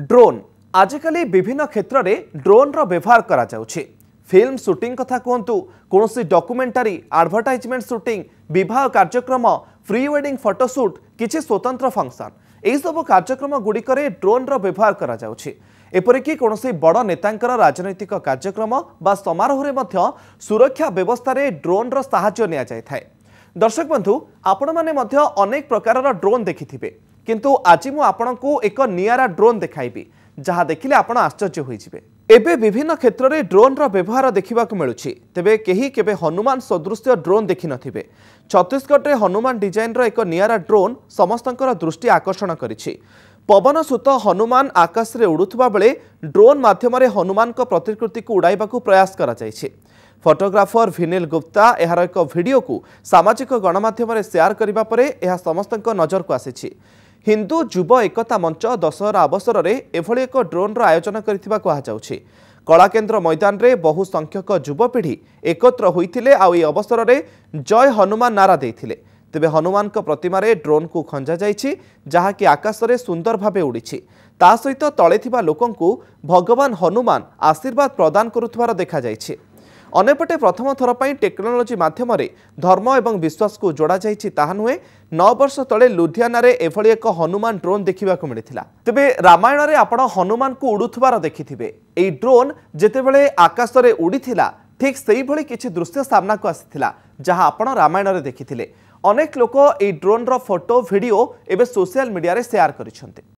drone ଆଜିକାଲି ବିଭିନ୍ନ କ୍ଷେତ୍ରରେ ଡ୍ରୋନ୍ର ବ୍ୟବହାର କରାଯାଉଛି ଫିଲ୍ମ ସୁଟିଂ କଥା କୁହନ୍ତୁ କୌଣସି ଡକୁମେଣ୍ଟାରୀ ଆଡ଼ଭର୍ଟାଇଜମେଣ୍ଟ ସୁଟିଂ ବିବାହ କାର୍ଯ୍ୟକ୍ରମ ପ୍ରି ୱେଡିଂ ଫଟୋସୁଟ୍ କିଛି ସ୍ୱତନ୍ତ୍ର ଫଙ୍କସନ୍ ଏହିସବୁ କାର୍ଯ୍ୟକ୍ରମ ଗୁଡ଼ିକରେ ଡ୍ରୋନ୍ର ବ୍ୟବହାର କରାଯାଉଛି ଏପରିକି କୌଣସି ବଡ଼ ନେତାଙ୍କର ରାଜନୈତିକ କାର୍ଯ୍ୟକ୍ରମ ବା ସମାରୋହରେ ମଧ୍ୟ ସୁରକ୍ଷା ବ୍ୟବସ୍ଥାରେ ଡ୍ରୋନ୍ର ସାହାଯ୍ୟ ନିଆଯାଇଥାଏ ଦର୍ଶକ ବନ୍ଧୁ ଆପଣମାନେ ମଧ୍ୟ ଅନେକ ପ୍ରକାରର ଡ୍ରୋନ୍ ଦେଖିଥିବେ কিন্তু আজ মু আপনার এক নিয়ারা ড্রোন দেখাইবি যা দেখলে আপনার আশ্চর্য হয়ে যাবে এবে বিভিন্ন ক্ষেত্রে ড্রোনর ব্যবহার দেখা মিলুছি তেবে কেহি কেবে হনুমান সদৃশ ড্রোন দেখি নথিবে ছত্তিশগড়ে হনুমান ডিজাইনর এক নিয়ারা ড্রোন সমস্তর দৃষ্টি আকর্ষণ করেছে পবন সুত হনুমান আকাশে উড়ুবা বেড়ে ড্রোন মাধ্যমে হনুমান প্রতিকৃতি উড়াইবা প্রয়াস করা যাই ফটোগ্রাফর ভিনিল গুপ্তা এর এক ভিডিও সামাজিক গণমাধ্যমে সেয়ার করা পরে সমস্ত নজরক আসিছে ହିନ୍ଦୁ ଯୁବ ଏକତା ମଞ୍ଚ ଦଶହରା ଅବସରରେ ଏଭଳି ଏକ ଡ୍ରୋନ୍ର ଆୟୋଜନ କରିଥିବା କୁହାଯାଉଛି କଳାକେନ୍ଦ୍ର ମଇଦାନରେ ବହୁ ସଂଖ୍ୟକ ଯୁବପିଢ଼ି ଏକତ୍ର ହୋଇଥିଲେ ଆଉ ଏହି ଅବସରରେ ଜୟ ହନୁମାନ ନାରା ଦେଇଥିଲେ ତେବେ ହନୁମାନଙ୍କ ପ୍ରତିମାରେ ଡ୍ରୋନ୍କୁ ଖଞ୍ଜାଯାଇଛି ଯାହାକି ଆକାଶରେ ସୁନ୍ଦର ଭାବେ ଉଡ଼ିଛି ତା ସହିତ ତଳେ ଥିବା ଲୋକଙ୍କୁ ଭଗବାନ ହନୁମାନ ଆଶୀର୍ବାଦ ପ୍ରଦାନ କରୁଥିବାର ଦେଖାଯାଇଛି ଅନ୍ୟପଟେ ପ୍ରଥମ ଥର ପାଇଁ ଟେକ୍ନୋଲୋଜି ମାଧ୍ୟମରେ ଧର୍ମ ଏବଂ ବିଶ୍ୱାସକୁ ଯୋଡ଼ାଯାଇଛି ତାହା ନୁହେଁ ନଅ ବର୍ଷ ତଳେ ଲୁଧିଆନାରେ ଏଭଳି ଏକ ହନୁମାନ ଡ୍ରୋନ୍ ଦେଖିବାକୁ ମିଳିଥିଲା ତେବେ ରାମାୟଣରେ ଆପଣ ହନୁମାନଙ୍କୁ ଉଡ଼ୁଥିବାର ଦେଖିଥିବେ ଏହି ଡ୍ରୋନ୍ ଯେତେବେଳେ ଆକାଶରେ ଉଡ଼ିଥିଲା ଠିକ୍ ସେହିଭଳି କିଛି ଦୃଶ୍ୟ ସାମ୍ନାକୁ ଆସିଥିଲା ଯାହା ଆପଣ ରାମାୟଣରେ ଦେଖିଥିଲେ ଅନେକ ଲୋକ ଏହି ଡ୍ରୋନ୍ର ଫଟୋ ଭିଡ଼ିଓ ଏବେ ସୋସିଆଲ ମିଡ଼ିଆରେ ସେୟାର କରିଛନ୍ତି